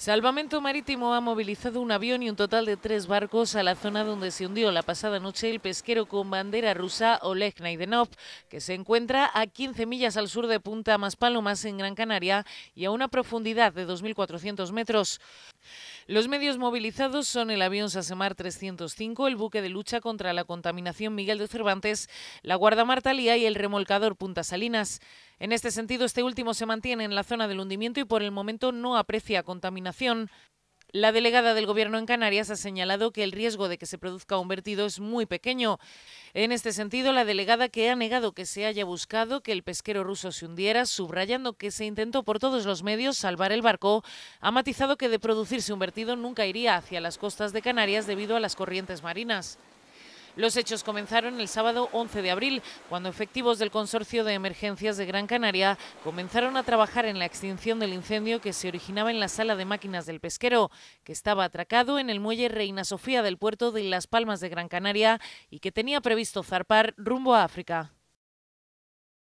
Salvamento Marítimo ha movilizado un avión y un total de tres barcos a la zona donde se hundió la pasada noche el pesquero con bandera rusa Oleg Naidenov, que se encuentra a 15 millas al sur de Punta Maspalomas, en Gran Canaria, y a una profundidad de 2.400 metros. Los medios movilizados son el avión Sasemar 305, el buque de lucha contra la contaminación Miguel de Cervantes, la guardamarta y el remolcador Punta Salinas. En este sentido, este último se mantiene en la zona del hundimiento y por el momento no aprecia contaminación. La delegada del Gobierno en Canarias ha señalado que el riesgo de que se produzca un vertido es muy pequeño. En este sentido, la delegada que ha negado que se haya buscado que el pesquero ruso se hundiera, subrayando que se intentó por todos los medios salvar el barco, ha matizado que de producirse un vertido nunca iría hacia las costas de Canarias debido a las corrientes marinas. Los hechos comenzaron el sábado 11 de abril, cuando efectivos del Consorcio de Emergencias de Gran Canaria comenzaron a trabajar en la extinción del incendio que se originaba en la sala de máquinas del pesquero, que estaba atracado en el muelle Reina Sofía del puerto de Las Palmas de Gran Canaria y que tenía previsto zarpar rumbo a África.